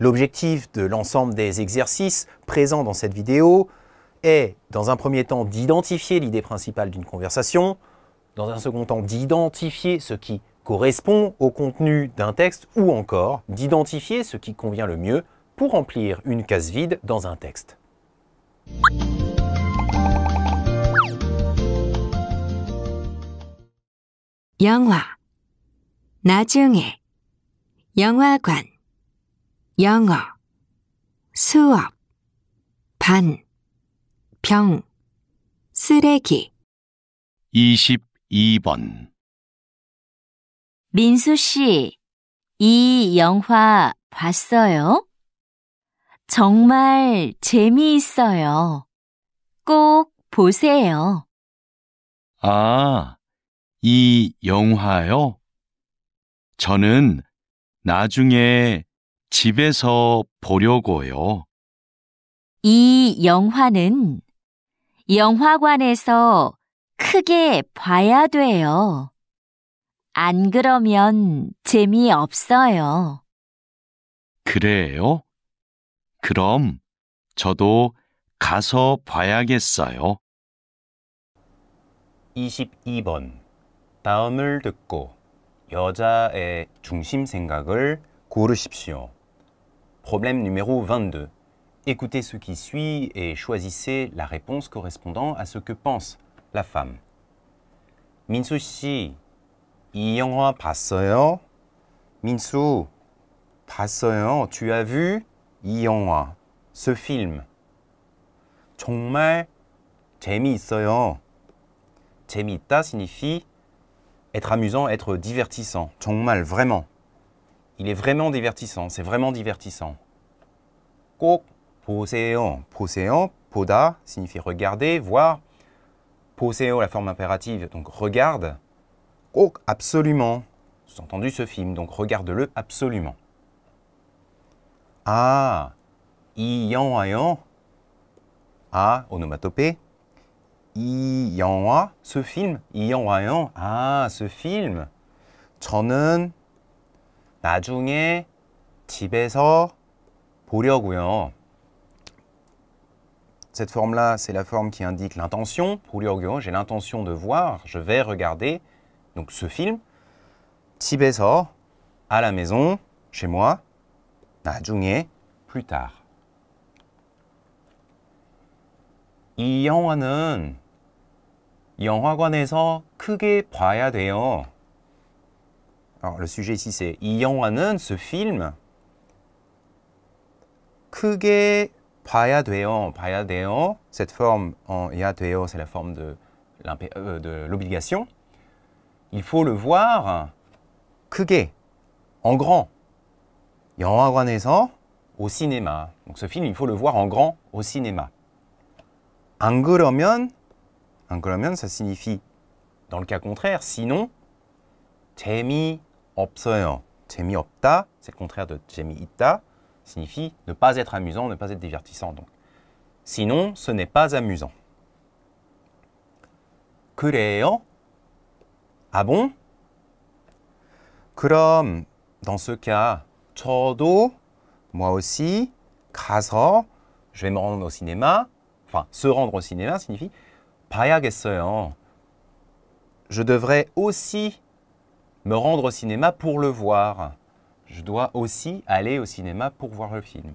L'objectif de l'ensemble des exercices présents dans cette vidéo est, dans un premier temps, d'identifier l'idée principale d'une conversation, dans un second temps, d'identifier ce qui correspond au contenu d'un texte, ou encore d'identifier ce qui convient le mieux pour remplir une case vide dans un texte. 나중에 영어, 수업, 반, 병, 쓰레기. 22번 민수 씨, 이 영화 봤어요? 정말 재미있어요. 꼭 보세요. 아, 이 영화요? 저는 나중에 집에서 보려고요. 이 영화는 영화관에서 크게 봐야 돼요. 안 그러면 재미없어요. 그래요? 그럼 저도 가서 봐야겠어요. 22번. 다음을 듣고 여자의 중심 생각을 고르십시오. Problème numéro 22. Écoutez ce qui suit et choisissez la réponse correspondant à ce que pense la femme. Minsoo, 씨, 이 영화 봤어요? Minsoo, 봤어요. Tu as vu 이 영화, ce film. 정말 재미있어요. 재미있다 signifie être amusant, être divertissant. 정말, vraiment. Il est vraiment divertissant, c'est vraiment divertissant. Kok, poséon, poséon, poda signifie regarder, voir. Poseo », la forme impérative, donc regarde. Kok, absolument. Sous-entendu ce film, donc regarde-le absolument. Ah, iyan ayan. Ah, onomatopée. Iyan ce film. Iyan ayan, ah, ce film. 저는 나중에 집에서 보려고요. Cette forme-là, c'est la forme qui indique l'intention. 보려고요, j'ai l'intention de voir, je vais regarder donc ce film. 집에서, à la maison, chez moi. 나중에, plus tard. 이 영화는 영화관에서 크게 봐야 돼요. Alors le sujet ici c'est 이 ce film 크게 봐야 돼요. 봐야 돼요. Cette forme en ya 돼요, c'est la forme euh, de l'obligation. Il faut le voir 크게 en grand. 영화관에서 au cinéma. Donc ce film, il faut le voir en grand au cinéma. 안 그러면 ça signifie dans le cas contraire, sinon 재미 없어요. 재미없다, c'est le contraire de 재미있다, signifie ne pas être amusant, ne pas être divertissant. Donc. Sinon, ce n'est pas amusant. 그래요? Ah bon? 그럼, dans ce cas, 저도, moi aussi, 가서, je vais me rendre au cinéma. Enfin, se rendre au cinéma signifie 봐야겠어요. Je devrais aussi me rendre au cinéma pour le voir. Je dois aussi aller au cinéma pour voir le film.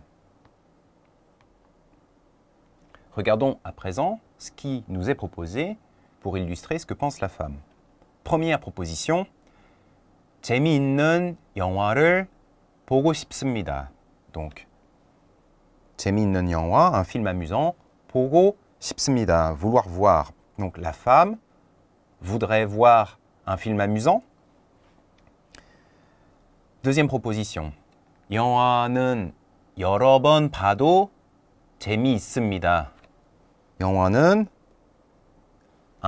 Regardons à présent ce qui nous est proposé pour illustrer ce que pense la femme. Première proposition. 재미있는 영화를 보고 싶습니다. Donc, 재미있는 영화, un film amusant, 보고 싶습니다, vouloir voir. Donc, la femme voudrait voir un film amusant, Deuxième proposition. un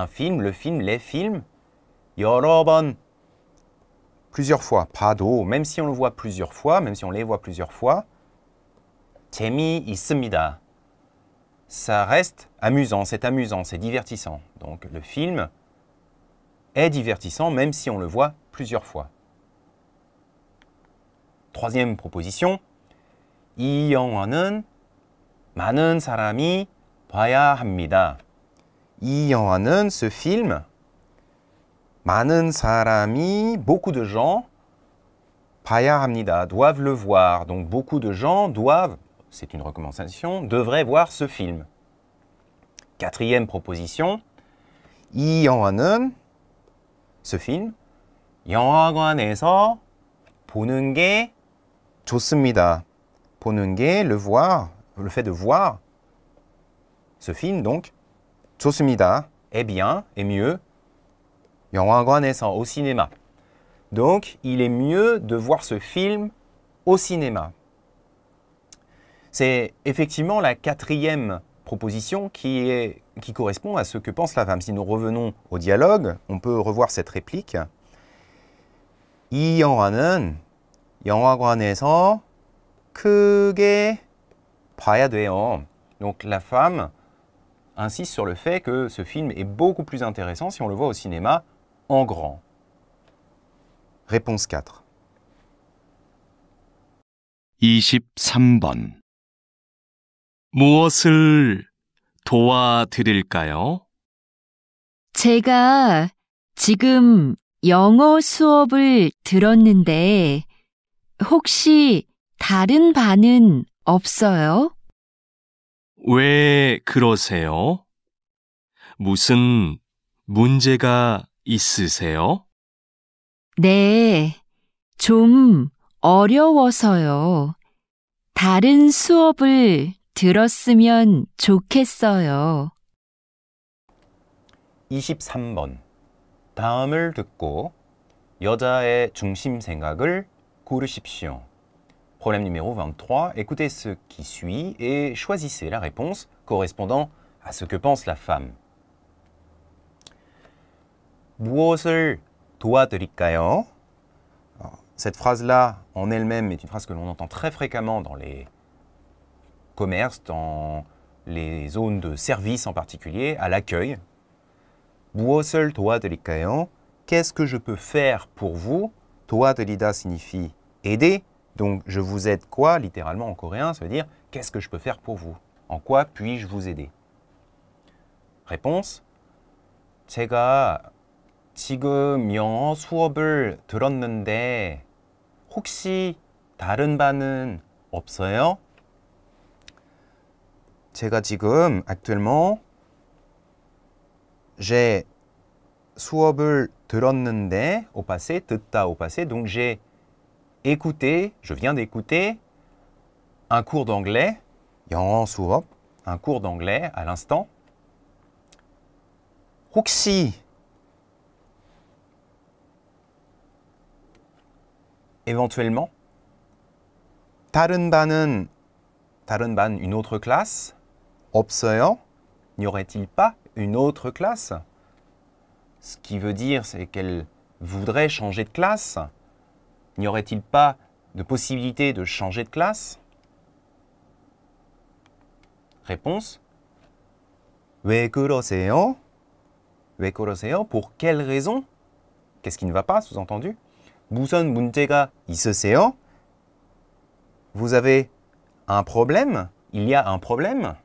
film, le film, les films. plusieurs fois. Pado. même si on le voit plusieurs fois, même si on les voit plusieurs fois. 재미있습니다. Ça reste amusant, c'est amusant, c'est divertissant. Donc le film est divertissant même si on le voit plusieurs fois troisième proposition. 이 영화는 많은 사람이 ce film 많은 사람이 beaucoup de gens 봐야 합니다 doivent le voir. Donc beaucoup de gens doivent, c'est une recommandation, devraient voir ce film. Quatrième proposition. 이 영화는 ce film 영화관에서 보는 le voir, le fait de voir ce film donc est bien, est mieux. au cinéma. Donc, il est mieux de voir ce film au cinéma. C'est effectivement la quatrième proposition qui, correspond à ce que pense la femme. Si nous revenons au dialogue, on peut revoir cette réplique. 영화관에서 크게 봐야 돼요. Donc la femme insiste sur le fait que ce film est beaucoup plus intéressant si on le voit au cinéma en grand. Réponse 4. 23번 무엇을 도와드릴까요? 제가 지금 영어 수업을 들었는데 혹시 다른 반은 없어요? 왜 그러세요? 무슨 문제가 있으세요? 네, 좀 어려워서요. 다른 수업을 들었으면 좋겠어요. 23번. 다음을 듣고 여자의 중심 생각을 Problème numéro 23. Écoutez ce qui suit et choisissez la réponse correspondant à ce que pense la femme. Hein? Cette phrase-là, en elle-même, est une phrase que l'on entend très fréquemment dans les commerces, dans les zones de service en particulier, à l'accueil. Hein? Qu'est-ce que je peux faire pour vous? Toa de signifie aider. Donc je vous aide quoi Littéralement en coréen, ça veut dire qu'est-ce que je peux faire pour vous En quoi puis-je vous aider Réponse 제가 지금 영어 수업을 들었는데 혹시 다른 반은 없어요? 제가 지금 actuellement j'ai 수업을 들었는데 au passé, 듣다 au passé. Donc j'ai écouté, je viens d'écouter un cours d'anglais, 영어 수업, un cours d'anglais à l'instant. 혹시 éventuellement 다른 반은 다른 반 une autre classe 없어요? N'y aurait-il pas une autre classe ce qui veut dire, c'est qu'elle voudrait changer de classe. N'y aurait-il pas de possibilité de changer de classe Réponse. Pour quelle raison Qu'est-ce qui ne va pas, sous-entendu bousson Buntega Vous avez un problème Il y a un problème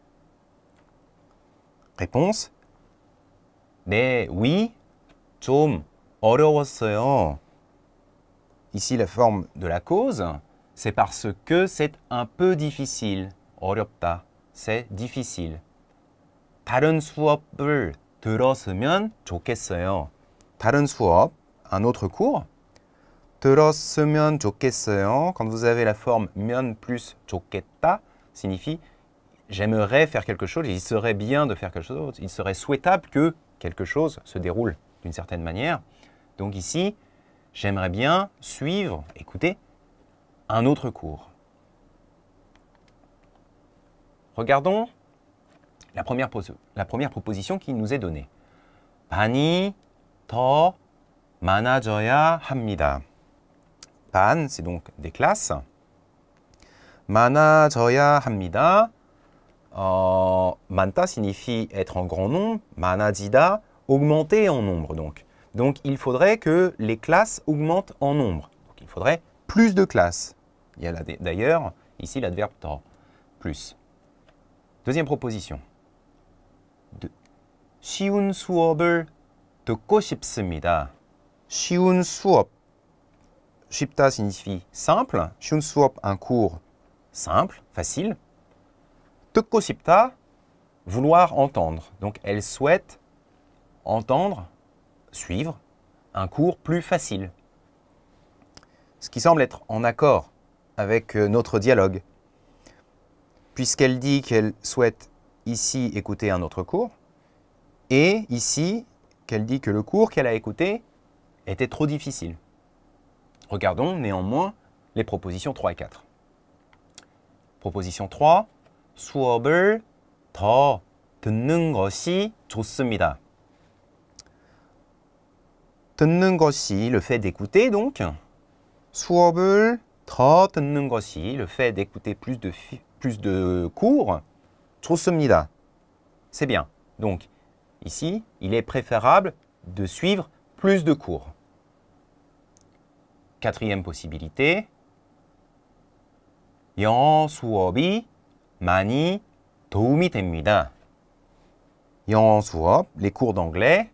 Réponse. Mais oui, Ici, la forme de la cause, c'est parce que c'est un peu difficile. 어렵다. C'est difficile. un autre cours. Quand vous avez la forme 면 plus 좋겠다, signifie j'aimerais faire quelque chose, il serait bien de faire quelque chose, il serait souhaitable que quelque chose se déroule d'une certaine manière. Donc ici, j'aimerais bien suivre, écoutez, un autre cours. Regardons la première, la première proposition qui nous est donnée. Bani 더 많아져야 hammida. 반, c'est donc des classes. 많아져야 합니다. Euh, manta signifie être en grand nombre. Manajida augmenter en nombre donc. Donc il faudrait que les classes augmentent en nombre. Donc, il faudrait plus de classes. Il y a d'ailleurs ici l'adverbe temps, plus. Deuxième proposition. De, 쉬운 수업을 듣고 싶습니다. 쉬운 수업. 쉽다 signifie simple. 쉬운 un cours simple, facile. 듣고 vouloir entendre. Donc elle souhaite entendre, suivre un cours plus facile. Ce qui semble être en accord avec euh, notre dialogue, puisqu'elle dit qu'elle souhaite ici écouter un autre cours, et ici qu'elle dit que le cours qu'elle a écouté était trop difficile. Regardons néanmoins les propositions 3 et 4. Proposition 3. 수업을 더 듣는 것이 좋습니다. 듣는 le fait d'écouter donc. 수업을 더 듣는 le fait d'écouter plus de, plus de cours. 좋습니다. C'est bien. Donc, ici, il est préférable de suivre plus de cours. Quatrième possibilité. 영어 수업이 많이 도움이 됩니다. les cours d'anglais,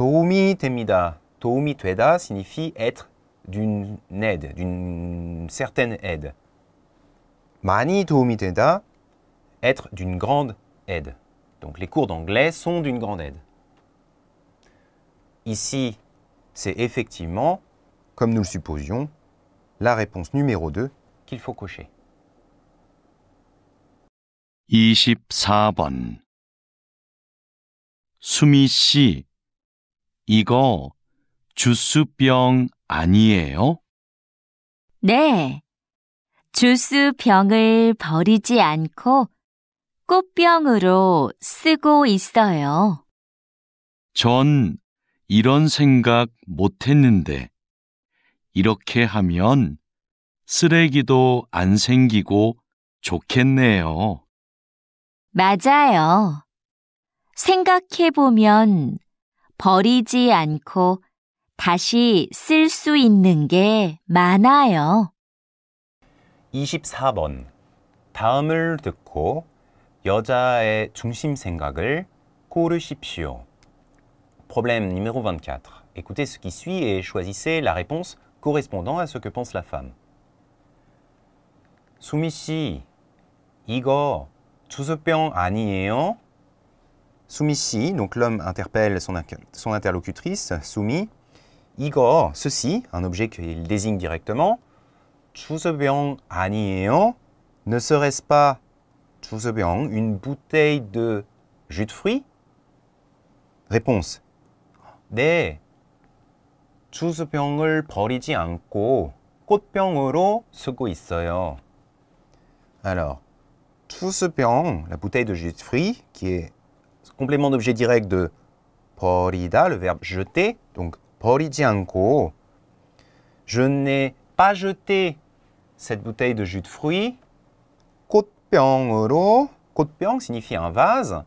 도움이 temida. 도움이 tueda signifie être d'une aide, d'une certaine aide. 많이 도움이 되다, être d'une grande aide. Donc les cours d'anglais sont d'une grande aide. Ici, c'est effectivement, comme nous le supposions, la réponse numéro 2 qu'il faut cocher. 24 이거 주스병 아니에요? 네. 주스 병을 버리지 않고 꽃병으로 쓰고 있어요. 전 이런 생각 못 했는데, 이렇게 하면 쓰레기도 안 생기고 좋겠네요. 맞아요. 생각해보면 버리지 않고 다시 쓸 수 있는 게 많아요. 24번. 다음을 듣고 여자의 중심 생각을 고르십시오. Problème numéro 24. Écoutez ce qui suit et choisissez la réponse correspondant à ce que pense la femme. 수미 씨, 이거 주소병 아니에요? Soumissi, donc l'homme interpelle son, interlocutrice, Soumi. Igor, ceci, un objet qu'il désigne directement. Chusebyong 아니에요. Ne serait-ce pas bien une bouteille de jus de fruits Réponse. 네. 주스병을 버리지 않고 꽃병으로 쓰고 있어요. Alors, 주스병, la bouteille de jus de fruits, qui est complément d'objet direct de porida, le verbe jeter, donc poridianko. Je n'ai pas jeté cette bouteille de jus de fruits. euro. 꽃병 signifie un vase.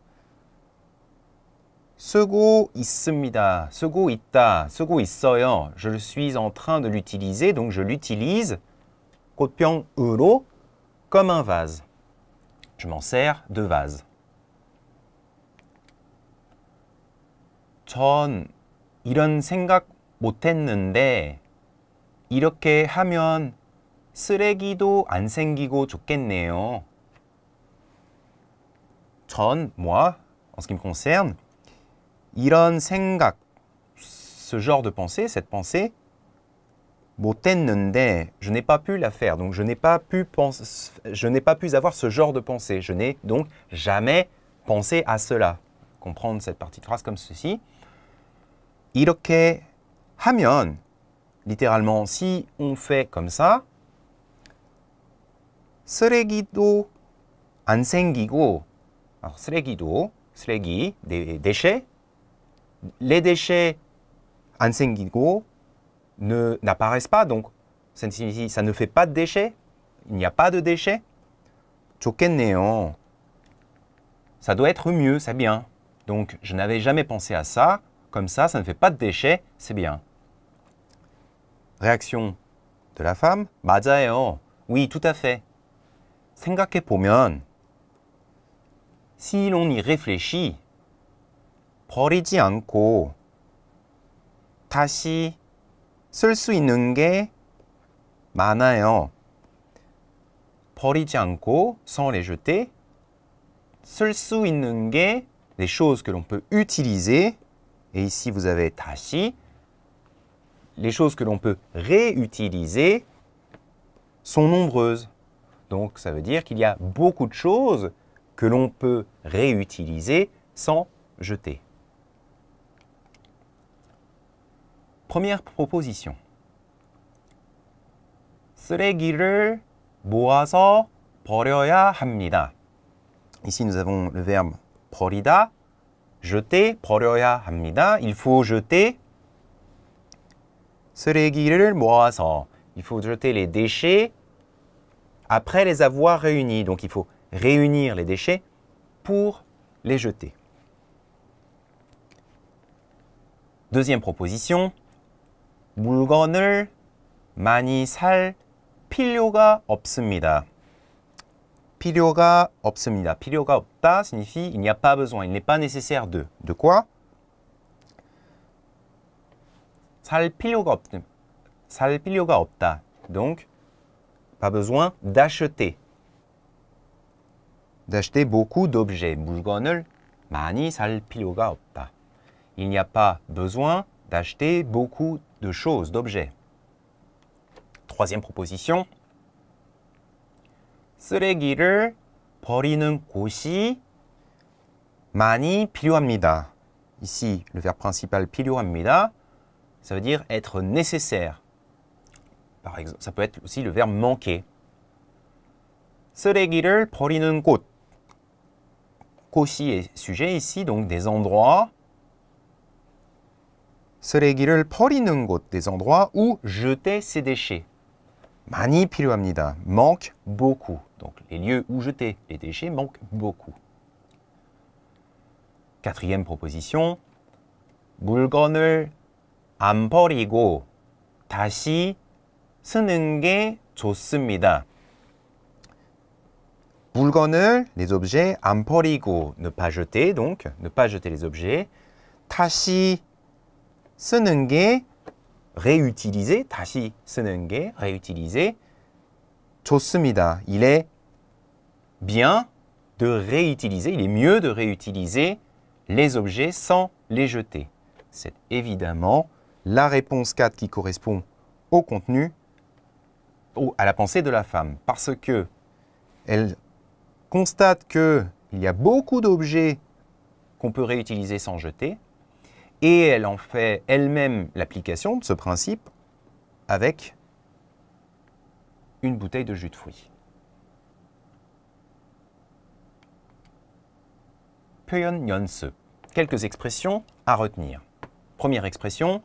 쓰고 ismida. 쓰고 있다. 쓰고 있어요. Je suis en train de l'utiliser, donc je l'utilise euro comme un vase. Je m'en sers de vase. 전 이런 생각 이렇게 하면 쓰레기도 안 생기고 좋겠네요. 전, moi, en ce qui me concerne, 이런 생각, ce genre de pensée, cette pensée, je n'ai pas pu la faire, donc je n'ai pas pu je n'ai pas pu avoir ce genre de pensée, je n'ai donc jamais pensé à cela comprendre cette partie de phrase comme ceci. 이렇게 하면, littéralement, si on fait comme ça, 쓰레기도 안 생기고, alors 쓰레기도, 쓰레기, des déchets, les déchets 안 생기고 n'apparaissent pas, donc ça ne, fait pas de déchets, il n'y a pas de déchets. 좋겠네요. Ça doit être mieux, c'est bien. Donc je n'avais jamais pensé à ça, comme ça, ça ne fait pas de déchets, c'est bien. Réaction de la femme 맞아요. Oui, tout à fait. si l'on y réfléchit 버리지 않고 다시 쓸 수 있는 게 많아요. sans les jeter 쓸 les choses que l'on peut utiliser. Et ici, vous avez tashi. Les choses que l'on peut réutiliser sont nombreuses. Donc, ça veut dire qu'il y a beaucoup de choses que l'on peut réutiliser sans jeter. Première proposition. 쓰레기를 모아서 버려야 합니다. Ici, nous avons le verbe 버리다, jeter, 버려야 합니다. Il faut jeter 쓰레기를 모아서. Il faut jeter les déchets après les avoir réunis. Donc il faut réunir les déchets pour les jeter. Deuxième proposition. 물건을 많이 살 필요가 없습니다. 필요가 없습니다. 필요가 없다 signifie il n'y a pas besoin, il n'est pas nécessaire de. De quoi 살 필요가 Donc, pas besoin d'acheter. D'acheter beaucoup d'objets. 물건을 많이 살 필요가 Il n'y a pas besoin d'acheter beaucoup de choses, d'objets. Troisième proposition, 쓰레기를 버리는 곳이 많이 필요합니다. Ici, le verbe principal 필요합니다. Ça veut dire être nécessaire. Par exemple, ça peut être aussi le verbe manquer. 쓰레기를 버리는 곳. 곳이 est sujet ici, donc des endroits. 쓰레기를 버리는 곳, des endroits où jeter ses déchets. 많이 필요합니다. Manque beaucoup. donc les lieux où jeter les déchets manquent beaucoup. Quatrième proposition, 물건을 안 버리고 다시 쓰는 게 좋습니다. 물건을, les objets, 안 버리고, ne pas jeter, donc, ne pas jeter les objets. 다시 쓰는 게, réutiliser, 다시 쓰는 게, réutiliser, 좋습니다. Il est bien de réutiliser, il est mieux de réutiliser les objets sans les jeter. C'est évidemment la réponse 4 qui correspond au contenu, ou à la pensée de la femme, parce que elle constate qu'il y a beaucoup d'objets qu'on peut réutiliser sans jeter, et elle en fait elle-même l'application de ce principe avec une bouteille de jus de fruits. Quelques expressions à retenir. Première expression,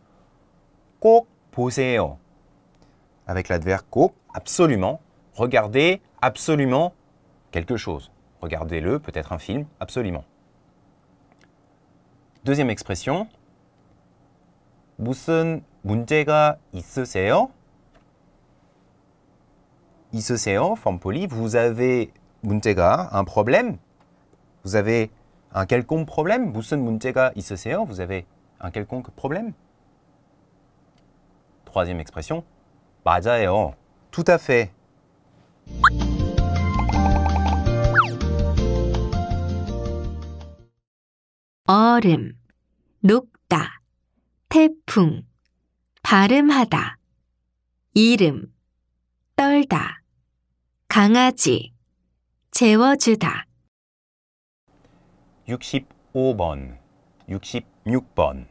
꼭 보세요". Avec l'adverbe co », absolument. Regardez absolument quelque chose. Regardez-le, peut-être un film, absolument. Deuxième expression, 무슨 문제가 있으세요? 있으세요, forme polie, vous avez un problème. Vous avez un quelconque problème? 무슨 문제가 있으세요? Vous avez un quelconque problème? Troisième expression. 맞아요. Tout à fait. 얼음, 녹다, 태풍, 발음하다, 이름, 떨다, 강아지, 재워주다. 65번, 66번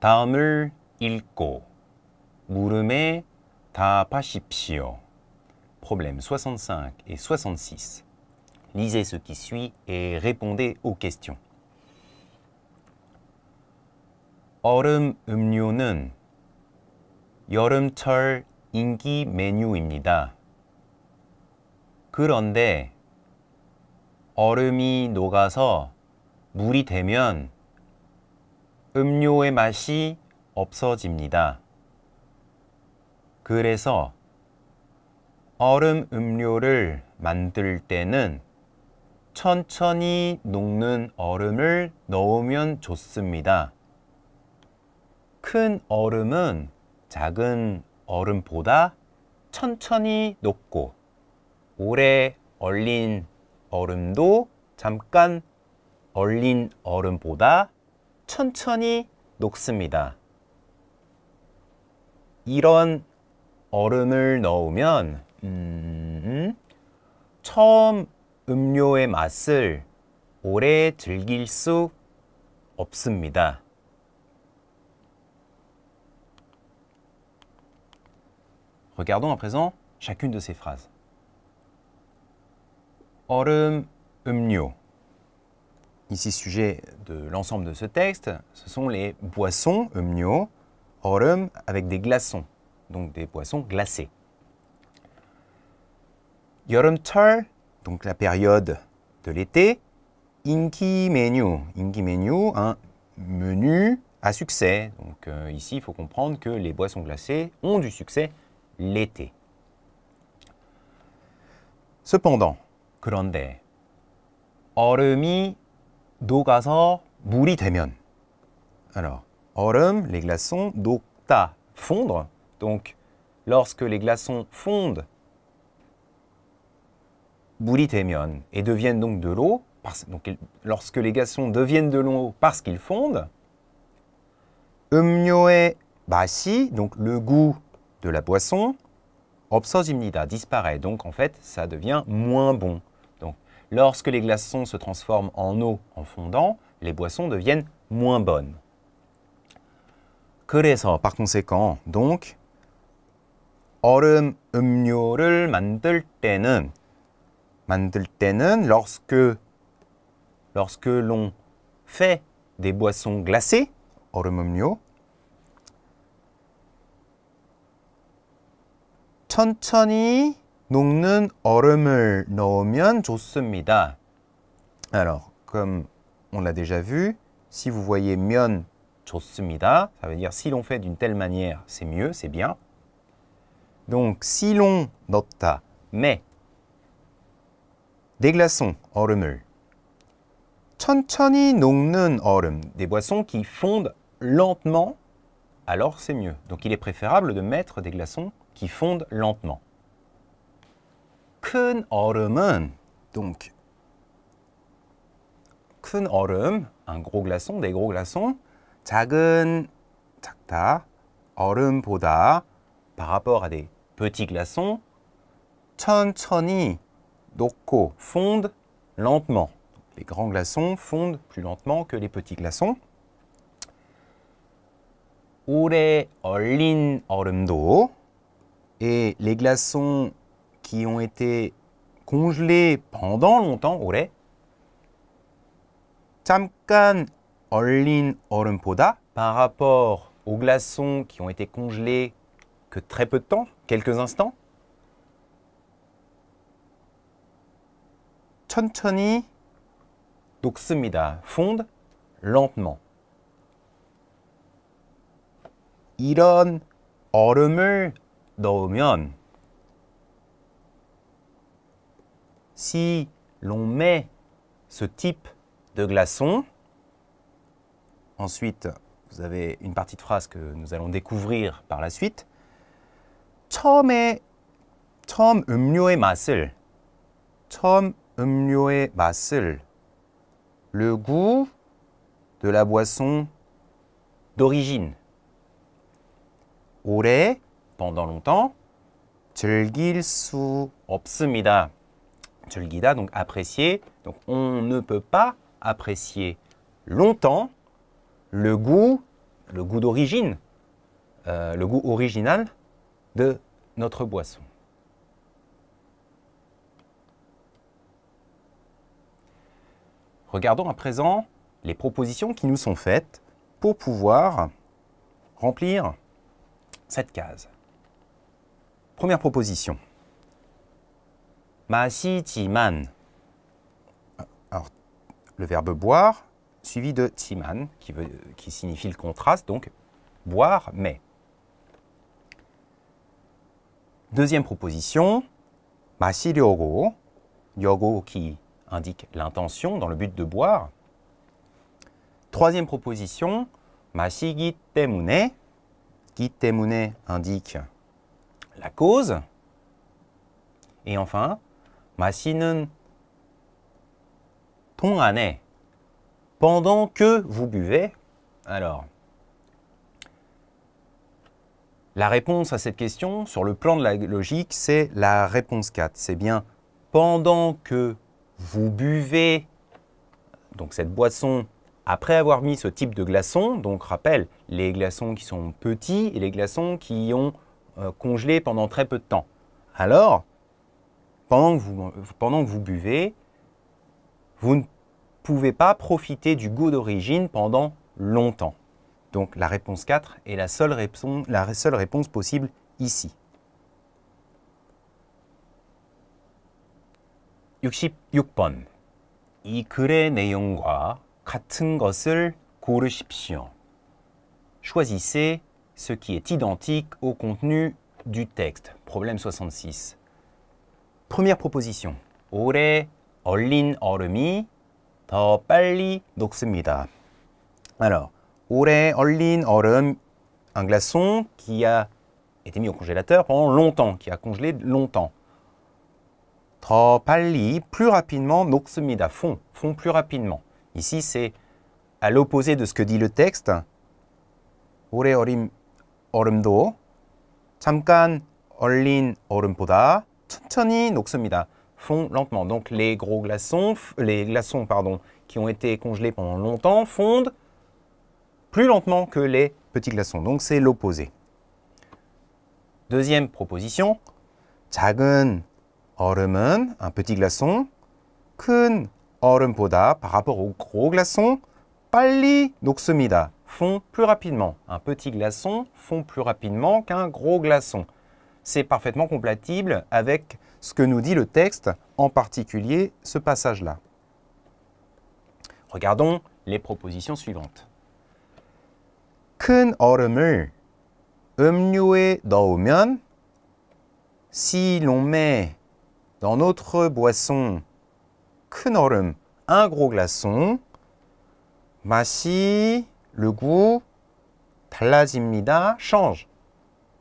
다음을 읽고 물음에 답하십시오. Problème 65 et 66. Lisez ce qui suit et répondez aux questions. 얼음 음료는 여름철 인기 메뉴입니다. 그런데 얼음이 녹아서 물이 되면 음료의 맛이 없어집니다. 그래서 얼음 음료를 만들 때는 천천히 녹는 얼음을 넣으면 좋습니다. 큰 얼음은 작은 얼음보다 천천히 녹고 오래 얼린 얼음도 잠깐 얼린 얼음보다 천천히 녹습니다. 이런 얼음을 넣으면 음, 처음 음료의 맛을 오래 즐길 수 없습니다. r g a r d o n s à présent chacune de ces phrases. Orum umnio. Ici, sujet de l'ensemble de ce texte, ce sont les boissons umnio, orum, avec des glaçons, donc des boissons glacées. 여름철, donc la période de l'été, Inki menu, Inki menu, un menu à succès. Donc euh, ici, il faut comprendre que les boissons glacées ont du succès l'été. Cependant, 그런데 얼음이 녹아서 물이 되면 alors 얼음 les glaçons 녹다 fondre donc lorsque les glaçons fondent 물이 et deviennent donc de l'eau donc lorsque les glaçons deviennent de l'eau parce qu'ils fondent 음료의 맛이 donc le goût de la boisson 없어집니다 disparaît donc en fait ça devient moins bon Lorsque les glaçons se transforment en eau en fondant, les boissons deviennent moins bonnes. par conséquent, donc 얼음 음료를 만들 lorsque lorsque l'on fait des boissons glacées 얼음 음료 alors, comme on l'a déjà vu, si vous voyez mion 좋습니다, ça veut dire si l'on fait d'une telle manière, c'est mieux, c'est bien. Donc, si l'on met mais des glaçons, 얼음을 천천히 녹는 des boissons qui fondent lentement, alors c'est mieux. Donc, il est préférable de mettre des glaçons qui fondent lentement. 큰 얼음은 donc 큰 얼음 un gros glaçon des gros glaçons 작은 작다 얼음보다 par rapport à des petits glaçons 천천히 녹고 fondent lentement les grands glaçons fondent plus lentement que les petits glaçons 오래 얼린 얼음도 et les glaçons qui ont été congelés pendant longtemps, 오래 잠깐 얼린 얼음보다 par rapport aux glaçons qui ont été congelés que très peu de temps, quelques instants. 천천히 녹습니다. fonde lentement. 이런 얼음을 넣으면 si l'on met ce type de glaçon, ensuite vous avez une partie de phrase que nous allons découvrir par la suite. 처음에 처음 음료의 맛을 처음 음료의 맛을 le goût de la boisson d'origine. 오래 pendant longtemps 즐길 수 donc apprécier. Donc on ne peut pas apprécier longtemps le goût, le goût d'origine, euh, le goût original de notre boisson. Regardons à présent les propositions qui nous sont faites pour pouvoir remplir cette case. Première proposition. 마시지만. Alors, le verbe boire suivi de timan, qui, qui signifie le contraste, donc boire mais. Deuxième proposition, 마시려고, yogo qui indique l'intention dans le but de boire. Troisième proposition, 마시기 때문에, qui indique la cause. Et enfin, 마시는 동안에 pendant que vous buvez Alors, la réponse à cette question, sur le plan de la logique, c'est la réponse 4. C'est bien pendant que vous buvez donc cette boisson après avoir mis ce type de glaçon. Donc, rappel, les glaçons qui sont petits et les glaçons qui ont euh, congelé pendant très peu de temps. Alors, pendant que vous, buvez, vous ne pouvez pas profiter du goût d'origine pendant longtemps. Donc la réponse 4 est la seule réponse, possible ici. 66 Choisissez ce qui est identique au contenu du texte. Problème 66. Première proposition. 올해 얼린 얼음이 더 빨리 녹습니다. Alors, 올해 얼린 얼음, un glaçon qui a été mis au congélateur pendant longtemps, qui a congelé longtemps. 더 plus rapidement, 녹습니다. Fond, fond plus rapidement. Ici, c'est à l'opposé de ce que dit le texte. 올해 얼린 얼음도 잠깐 얼린 얼음보다 donc 녹습니다. font lentement. Donc les gros glaçons, les glaçons pardon, qui ont été congelés pendant longtemps fondent plus lentement que les petits glaçons. Donc c'est l'opposé. Deuxième proposition. 작은 얼음은 un petit glaçon 큰 얼음보다 par rapport au gros glaçon 빨리 녹습니다. font plus rapidement. Un petit glaçon fond plus rapidement qu'un gros glaçon c'est parfaitement compatible avec ce que nous dit le texte, en particulier ce passage-là. Regardons les propositions suivantes. 큰 얼음을 음료에 넣으면 si l'on met dans notre boisson un gros glaçon 맛이 le goût 달라집니다 change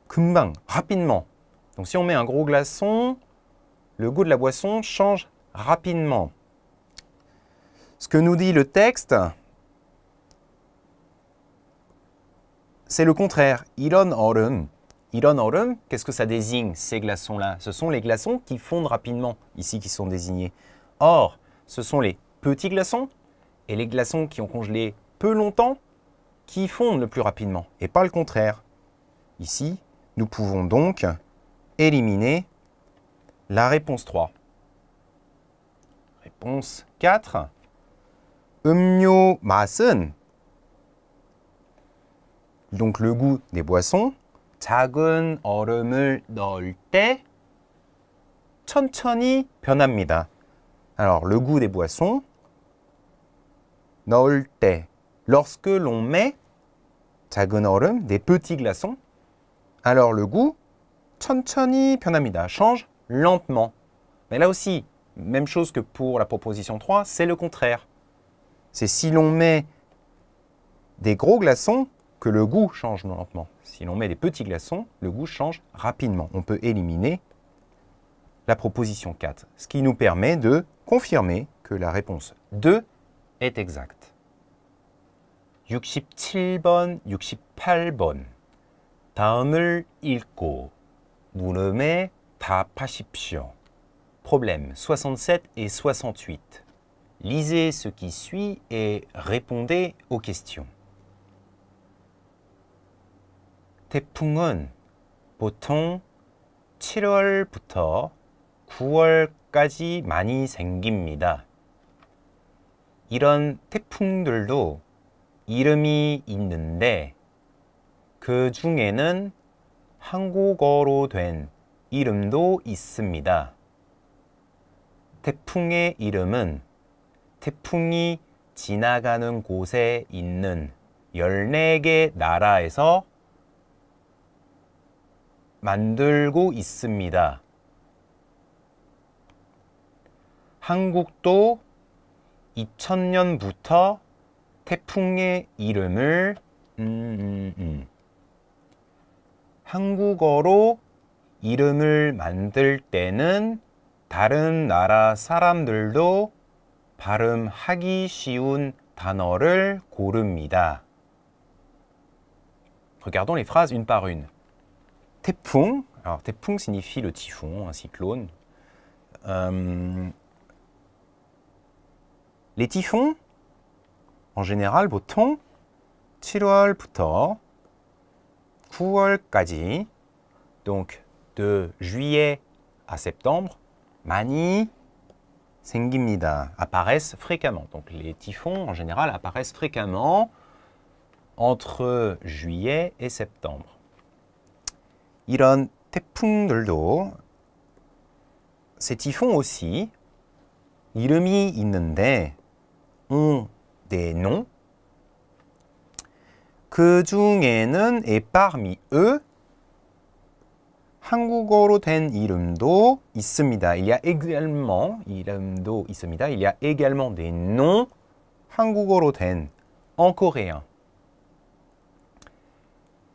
금방 rapidement donc si on met un gros glaçon, le goût de la boisson change rapidement. Ce que nous dit le texte, c'est le contraire. Iron orum. Iron orum, qu'est-ce que ça désigne, ces glaçons-là Ce sont les glaçons qui fondent rapidement, ici, qui sont désignés. Or, ce sont les petits glaçons et les glaçons qui ont congelé peu longtemps qui fondent le plus rapidement, et pas le contraire. Ici, nous pouvons donc éliminer la réponse 3. Réponse 4. donc le goût des boissons 작은 얼음을 넣을 때 천천히 변합니다. Alors le goût des boissons 넣을 때 lorsque l'on met des petits glaçons alors le goût 천천히 변합니다. change lentement. Mais là aussi, même chose que pour la proposition 3, c'est le contraire. C'est si l'on met des gros glaçons que le goût change lentement. Si l'on met des petits glaçons, le goût change rapidement. On peut éliminer la proposition 4, ce qui nous permet de confirmer que la réponse 2 est exacte. 67번, 68번. 다음을 읽고 물음에 답하십시오. Problème 67 et 68. Lisez ce qui suit et répondez aux questions. 태풍은 보통 7월부터 9월까지 많이 생깁니다. 이런 태풍들도 이름이 있는데 그 중에는 한국어로 된 이름도 있습니다. 태풍의 이름은 태풍이 지나가는 곳에 있는 14개 나라에서 만들고 있습니다. 한국도 2000년부터 태풍의 이름을 음, 음, 음. 한국어로 이름을 만들 때는 다른 나라 사람들도 발음하기 쉬운 단어를 고릅니다. Regardons les phrases une par une. Tepung, alors Tepung signifie le typhon, un cyclone. Euh, les typhons, en général, 보통 7월부터 9 donc de juillet à septembre 많이 생깁니다 apparaissent fréquemment donc les typhons en général apparaissent fréquemment entre juillet et septembre 이런 태풍들도 ces typhons aussi 이름이 있는데 ont des noms 그 중에는 et parmi eux 한국어로 된 이름도 있습니다. Il y a également 이름도 있습니다. Il y a également des noms 한국어로 된 en coréen.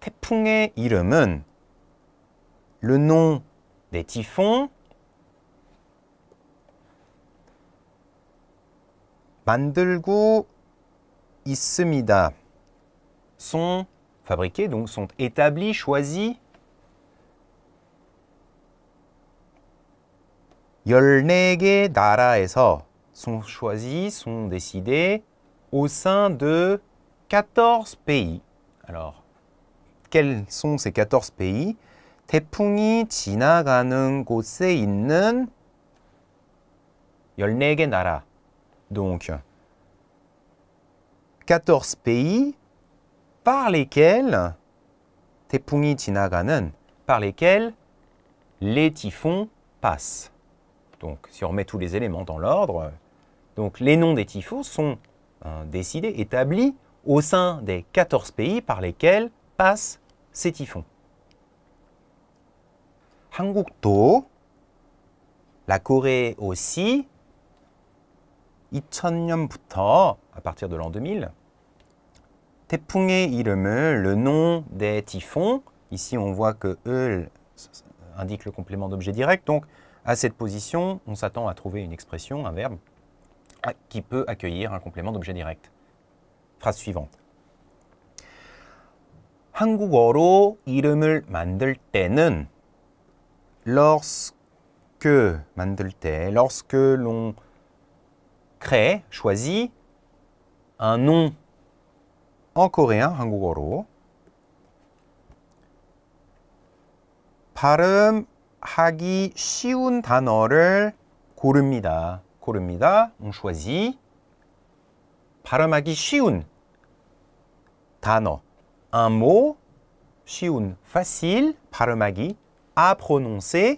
태풍의 이름은 le nom des typhons 만들고 있습니다. sont fabriqués, donc sont établis, choisis. et sont choisis, sont décidés au sein de 14 pays. Alors, quels sont ces 14 pays Tepungi 14 Donc, 14 pays par lesquels par lesquels les typhons passent. Donc, si on met tous les éléments dans l'ordre, donc les noms des typhons sont hein, décidés, établis au sein des 14 pays par lesquels passent ces typhons. 한국도, la Corée aussi, 2000 à partir de l'an 2000, le nom des typhons. Ici, on voit que il indique le complément d'objet direct. Donc, à cette position, on s'attend à trouver une expression, un verbe, qui peut accueillir un complément d'objet direct. Phrase suivante. 한국어로 이름을 만들 lorsque l'on crée, choisit un nom en coréen, 한국어로. 발음하기 쉬운 단어를 고릅니다. 고릅니다. On choisit. 발음하기 쉬운 단어. Un mot. 쉬운, facile. 발음하기. à prononcer.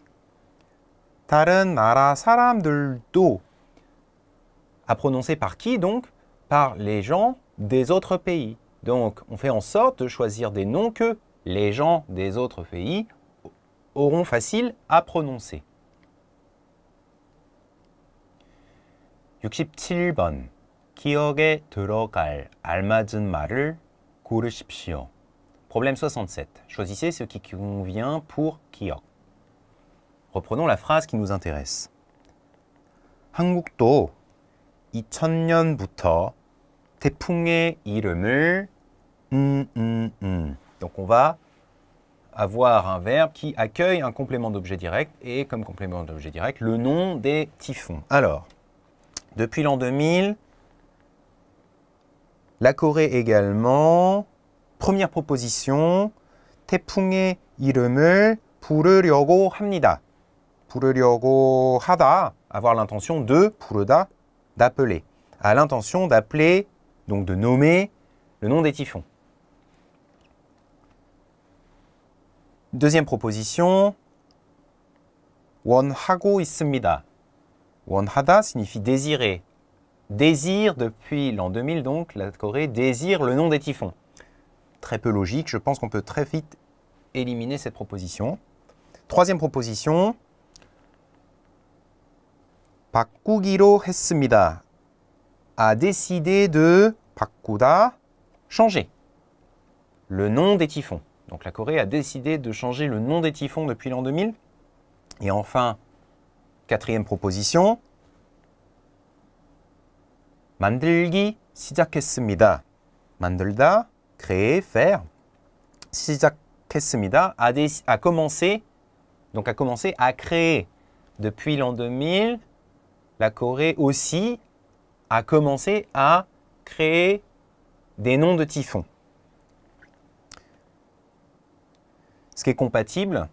다른 나라 사람들도. à prononcer par qui donc? Par les gens des autres pays. Donc, on fait en sorte de choisir des noms que les gens des autres pays auront facile à prononcer. 67번 Problème 67. Choisissez ce qui convient pour 기억. Reprenons la phrase qui nous intéresse. 한국도 2000년부터 태풍의 이름을 Hum, hum, hum. Donc on va avoir un verbe qui accueille un complément d'objet direct et comme complément d'objet direct, le nom des typhons. Alors, depuis l'an 2000, la Corée également, première proposition, 태풍의 이름을 부르려고 합니다. 부르려고 하다, avoir l'intention de, 부르다, d'appeler. À l'intention d'appeler, donc de nommer, le nom des typhons. Deuxième proposition. 원하고 있습니다. 원하다 signifie désirer. Désir » depuis l'an 2000 donc, la Corée désire le nom des typhons. Très peu logique, je pense qu'on peut très vite éliminer cette proposition. Troisième proposition. 바꾸기로 했습니다. A décidé de 바꾸다, changer. Le nom des typhons. Donc la Corée a décidé de changer le nom des typhons depuis l'an 2000. Et enfin, quatrième proposition, Mandelgi, 시작했습니다. Mandelda, créer, faire. 시작했습니다 a commencé, donc a commencé à créer. Depuis l'an 2000, la Corée aussi a commencé à créer des noms de typhons. ce qui est compatible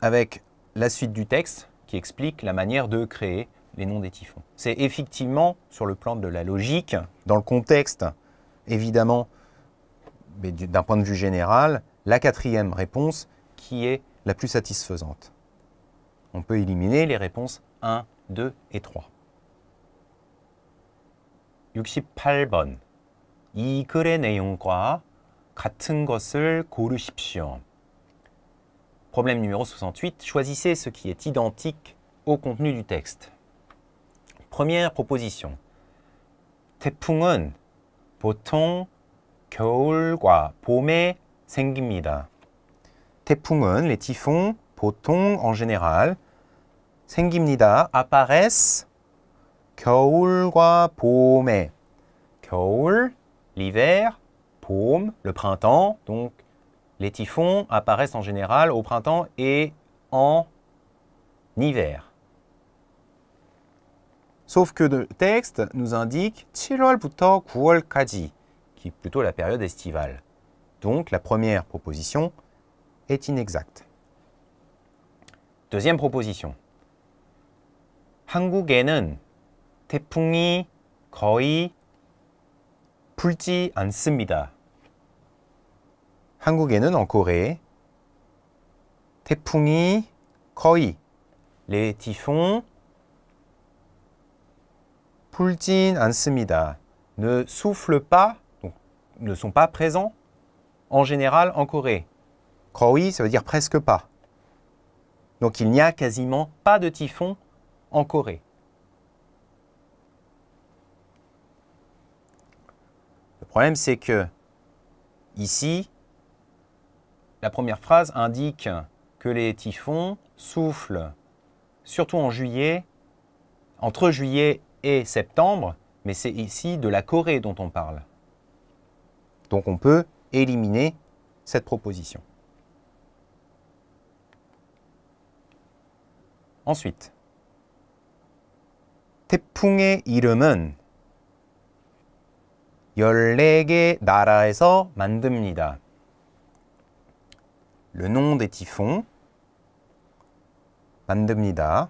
avec la suite du texte qui explique la manière de créer les noms des typhons. C'est effectivement, sur le plan de la logique, dans le contexte, évidemment, d'un point de vue général, la quatrième réponse qui est la plus satisfaisante. On peut éliminer les réponses 1, 2 et 3. 68번. 이 글의 Problème numéro 68, choisissez ce qui est identique au contenu du texte. Première proposition. 태풍은 보통 겨울과 봄에 생깁니다. 태풍은 les typhons 보통 en général 생깁니다 apparaissent 겨울과 봄에 겨울 l'hiver 봄 le printemps donc les typhons apparaissent en général au printemps et en hiver. Sauf que le texte nous indique 7 9 qui est plutôt la période estivale. Donc la première proposition est inexacte. Deuxième proposition. 한국에는 태풍이 거의 불지 않습니다 en Corée, 태풍이 거의 les typhons Semida ne soufflent pas, ne sont pas présents en général en Corée. Koei, ça veut dire presque pas. Donc il n'y a quasiment pas de typhon en Corée. Le problème c'est que ici, la première phrase indique que les typhons soufflent surtout en juillet, entre juillet et septembre, mais c'est ici de la Corée dont on parle. Donc on peut éliminer cette proposition. Ensuite, 태풍의 이름은 14 le nom des typhons, 만듭니다,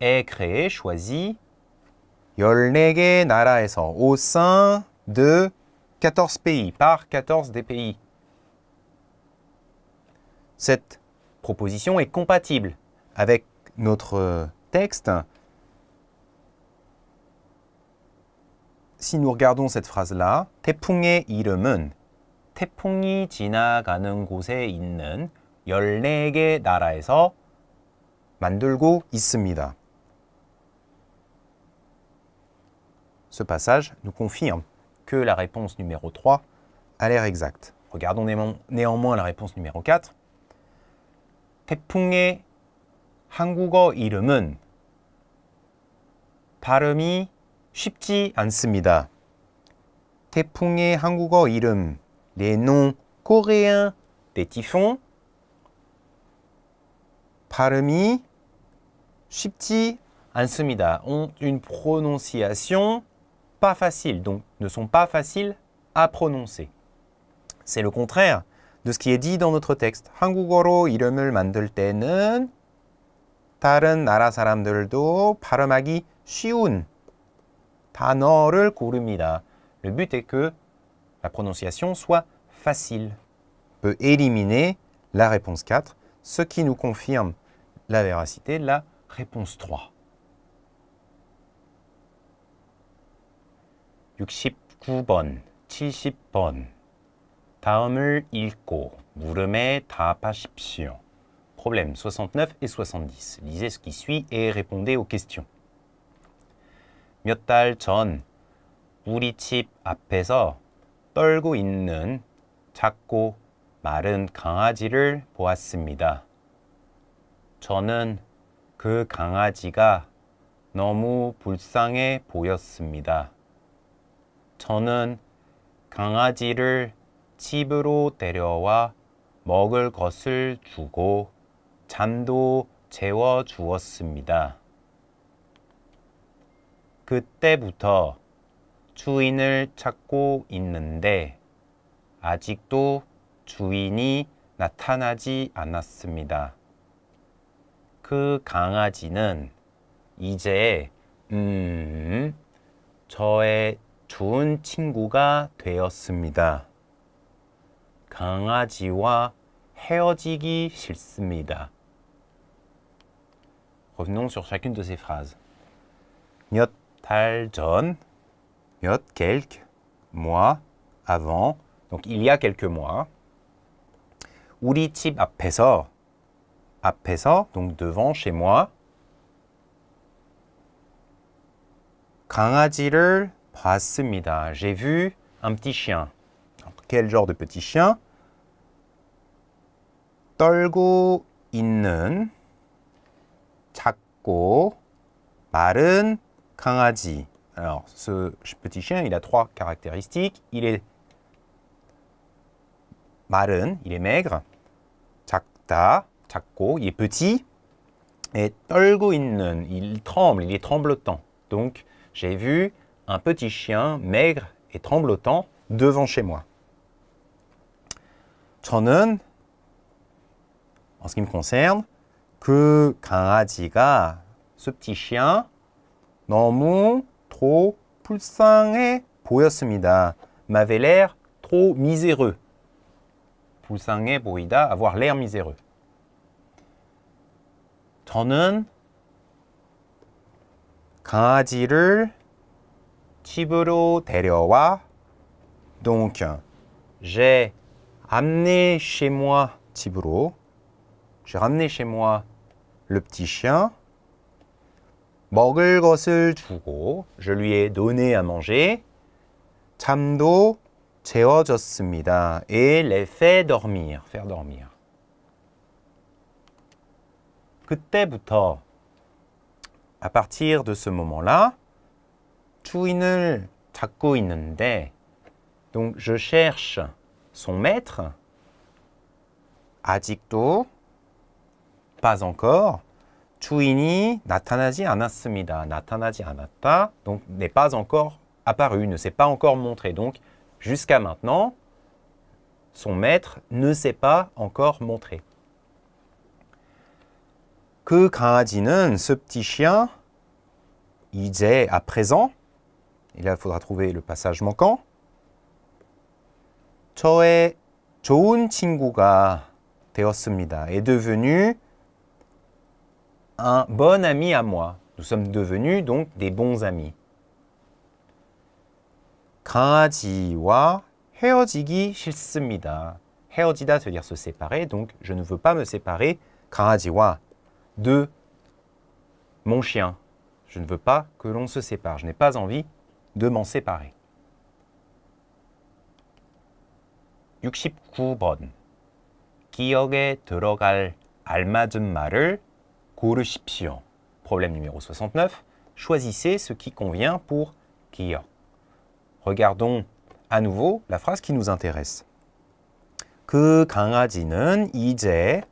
est créé, choisi, au sein de 14 pays, par 14 des pays. Cette proposition est compatible avec notre texte. Si nous regardons cette phrase-là, 태풍의 이름은 태풍이 지나가는 곳에 있는 14개 나라에서 만들고 있습니다. Ce passage nous confirme que la réponse numéro 3 a l'air exacte. Regardons néanmoins la réponse numéro 4. 태풍의 한국어 이름은 발음이 쉽지 않습니다. 태풍의 한국어 이름 les noms coréens des typhons. parmi Shipti, Ansumida ont une prononciation pas facile, donc ne sont pas faciles à prononcer. C'est le contraire de ce qui est dit dans notre texte. 한국어로 이름을 만들 때는 다른 나라 사람들도 Le but est que prononciation soit facile, peut éliminer la réponse 4, ce qui nous confirme la véracité de la réponse 3. 69번, 70번. 다음을 읽고 물음에 Problèmes 69 et 70. Lisez ce qui suit et répondez aux questions. 몇 달 전 우리 떨고 있는 작고 마른 강아지를 보았습니다. 저는 그 강아지가 너무 불쌍해 보였습니다. 저는 강아지를 집으로 데려와 먹을 것을 주고 잠도 재워 주었습니다. 그때부터 주인을 찾고 있는데 아직도 주인이 나타나지 않았습니다. 그 강아지는 이제 음 저의 좋은 친구가 되었습니다. 강아지와 헤어지기 싫습니다. Revenons sur chacune de ces phrases. 몇달전 Note quelques mois avant. Donc il y a quelques mois. 우리 집 앞에서 앞에서 donc devant chez moi 강아지를 봤습니다. J'ai vu un petit chien. Quel genre de petit chien 떨고 있는 작고 마른 강아지 Alors, ce petit chien, il a trois caractéristiques. Il est il est maigre. Takta, il est petit. Et 떨고 il tremble, il est tremblotant. Donc, j'ai vu un petit chien maigre et tremblotant devant chez moi. en ce qui me concerne que ce petit chien mon trop 불쌍해 보였습니다. m'avait l'air trop miséreux. et 보이다, avoir l'air miséreux. 저는 강아지를 집으로 데려와 donc j'ai amené chez moi 집으로 j'ai ramené chez moi le petit chien 먹을 것을 주고 je lui ai donné à manger 잠도 재워졌습니다. et les fait dormir, faire dormir. 그때부터 à partir de ce moment-là 추인을 찾고 있는데 donc je cherche son maître 아직도 pas encore 주인이 Donc n'est pas encore apparu, ne s'est pas encore montré. Donc jusqu'à maintenant, son maître ne s'est pas encore montré. Que 강아지는 ce petit chien 이제 à présent et là il faudra trouver le passage manquant. 저의 좋은 친구가 되었습니다. est devenu un bon ami à moi. Nous sommes devenus donc des bons amis. 강아지와 헤어지기 싫습니다. 헤어지다 veut dire se séparer, donc je ne veux pas me séparer 강아지와 de mon chien. Je ne veux pas que l'on se sépare. Je n'ai pas envie de m'en séparer. 69번 기억에 들어갈 알맞은 말을 Problème numéro 69. Choisissez ce qui convient pour qui. Regardons à nouveau la phrase qui nous intéresse. 그 강아지는 이제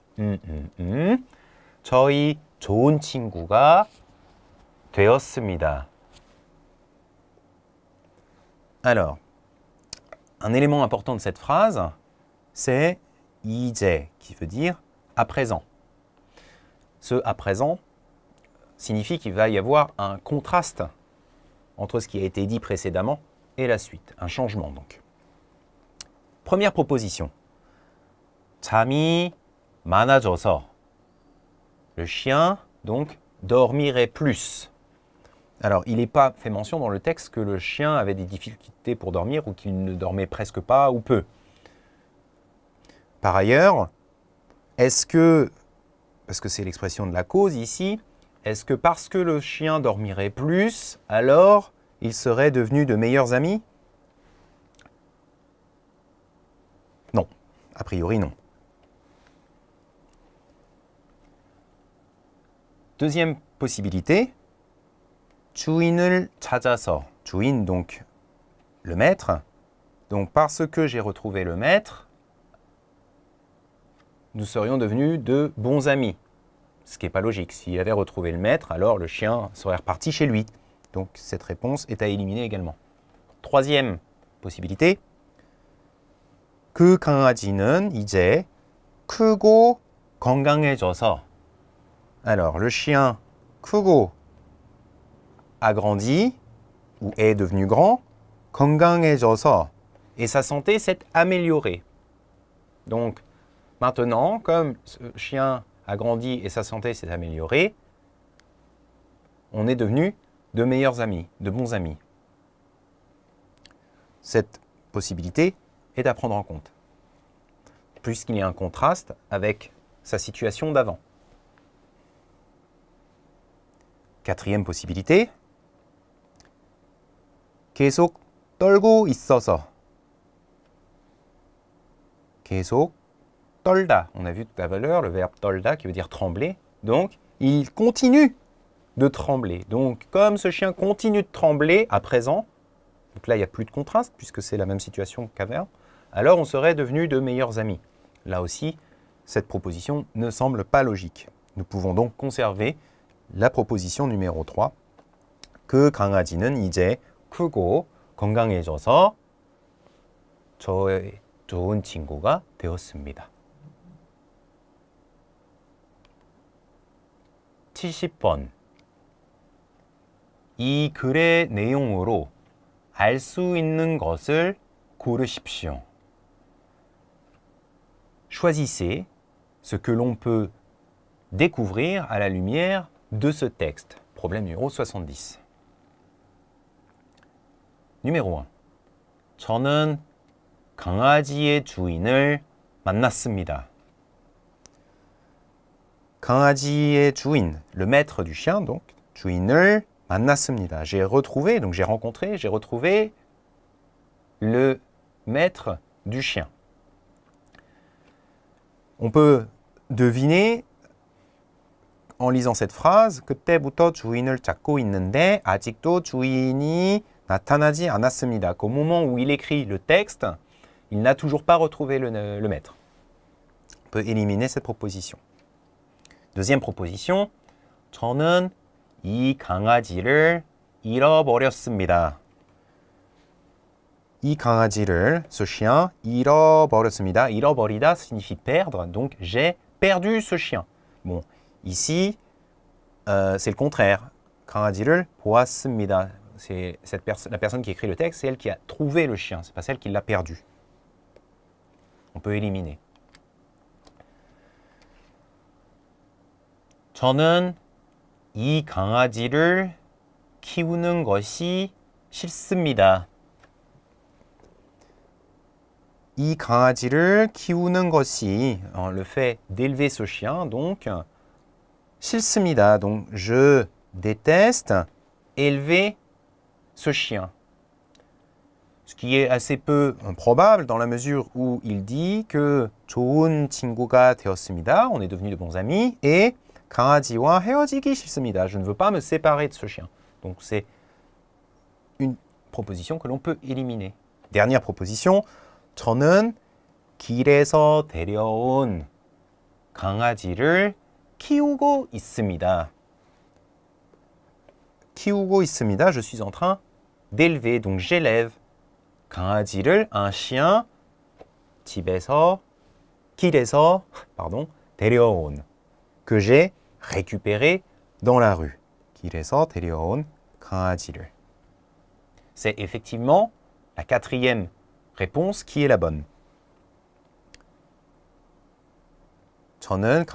저희 좋은 친구가 되었습니다. Alors, un élément important de cette phrase, c'est 이제 qui veut dire à présent ce à présent signifie qu'il va y avoir un contraste entre ce qui a été dit précédemment et la suite, un changement donc. Première proposition. Tami 많아져서. Le chien, donc, dormirait plus. Alors, il n'est pas fait mention dans le texte que le chien avait des difficultés pour dormir ou qu'il ne dormait presque pas ou peu. Par ailleurs, est-ce que parce que c'est l'expression de la cause ici, est-ce que parce que le chien dormirait plus, alors il serait devenu de meilleurs amis Non, a priori non. Deuxième possibilité, 주인을 찾아서. 주인 donc le maître. Donc parce que j'ai retrouvé le maître, nous serions devenus de bons amis. Ce qui n'est pas logique. S'il avait retrouvé le maître, alors le chien serait reparti chez lui. Donc cette réponse est à éliminer également. Troisième possibilité. 그 강아지는 이제 크고 건강해져서 alors le chien 크고 a grandi ou est devenu grand 건강해져서 et sa santé s'est améliorée. Donc Maintenant, comme ce chien a grandi et sa santé s'est améliorée, on est devenu de meilleurs amis, de bons amis. Cette possibilité est à prendre en compte, puisqu'il y a un contraste avec sa situation d'avant. Quatrième possibilité. 계속 떨고 있어서. 계속 tolda. On a vu tout à l'heure le verbe tolda qui veut dire trembler. Donc, il continue de trembler. Donc, comme ce chien continue de trembler à présent, donc là, il n'y a plus de contraste puisque c'est la même situation qu'avant, alors on serait devenu de meilleurs amis. Là aussi, cette proposition ne semble pas logique. Nous pouvons donc conserver la proposition numéro 3. que 이제 건강해져서 좋은 친구가 되었습니다. 70번 이 글의 내용으로 알 수 있는 것을 고르십시오. Choisissez ce que l'on peut découvrir à la lumière de ce texte. Problème numéro 70. Numéro 1. 저는 강아지의 주인을 만났습니다. le maître du chien donc, J'ai retrouvé, donc j'ai rencontré, j'ai retrouvé le maître du chien. On peut deviner en lisant cette phrase que Qu'au moment où il écrit le texte, il n'a toujours pas retrouvé le maître. On peut éliminer cette proposition. Deuxième proposition. 저는 이 강아지를 ce chien, 잃어버렸습니다. signifie perdre, donc j'ai perdu ce chien. Bon, ici, euh, c'est le contraire. C'est cette la personne qui écrit le texte, c'est elle qui a trouvé le chien, c'est pas celle qui l'a perdu. On peut éliminer. 저는 이 강아지를 키우는 것이 싫습니다. 이 강아지를 키우는 것이 le fait d'élever ce chien donc 싫습니다. Donc je déteste élever ce chien. Ce qui est assez peu euh, probable dans la mesure où il dit que 좋은 친구가 되었습니다. On est devenus de bons amis et 강아지와 헤어지기 싫습니다. Je ne veux pas me séparer de ce chien. Donc c'est une proposition que l'on peut éliminer. Dernière proposition. 저는 길에서 데려온 강아지를 키우고 있습니다. 키우고 있습니다. Je suis en train d'élever. Donc j'élève 강아지를 un chien 집에서 길에서 pardon 데려온 que j'ai récupéré dans la rue. C'est effectivement la quatrième réponse qui est la bonne. Donc il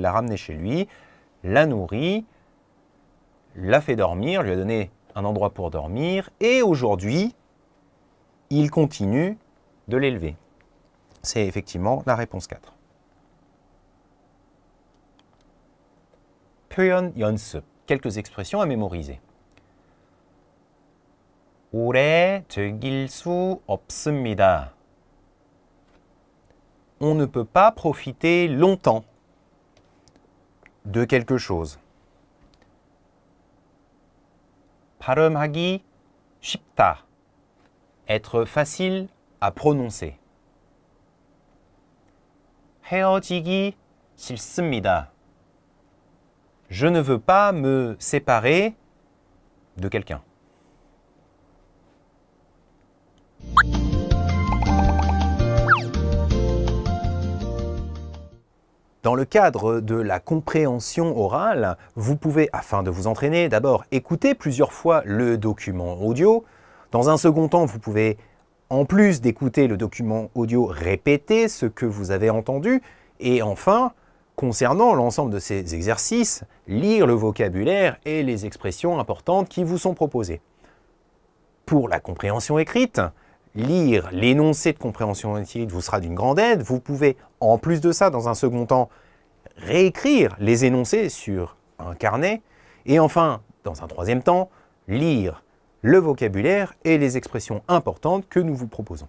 l'a ramené chez lui, l'a nourri, l'a fait dormir, lui a donné un endroit pour dormir et aujourd'hui, il continue de l'élever c'est effectivement la réponse 4. 표현 quelques expressions à mémoriser. 오래 즐길 수 없습니다. On ne peut pas profiter longtemps de quelque chose. 발음하기 쉽다. Être facile à prononcer. Je ne veux pas me séparer de quelqu'un. Dans le cadre de la compréhension orale, vous pouvez, afin de vous entraîner, d'abord écouter plusieurs fois le document audio. Dans un second temps, vous pouvez en plus d'écouter le document audio, répétez ce que vous avez entendu. Et enfin, concernant l'ensemble de ces exercices, lire le vocabulaire et les expressions importantes qui vous sont proposées. Pour la compréhension écrite, lire l'énoncé de compréhension écrite vous sera d'une grande aide. Vous pouvez, en plus de ça, dans un second temps, réécrire les énoncés sur un carnet. Et enfin, dans un troisième temps, lire le vocabulaire et les expressions importantes que nous vous proposons.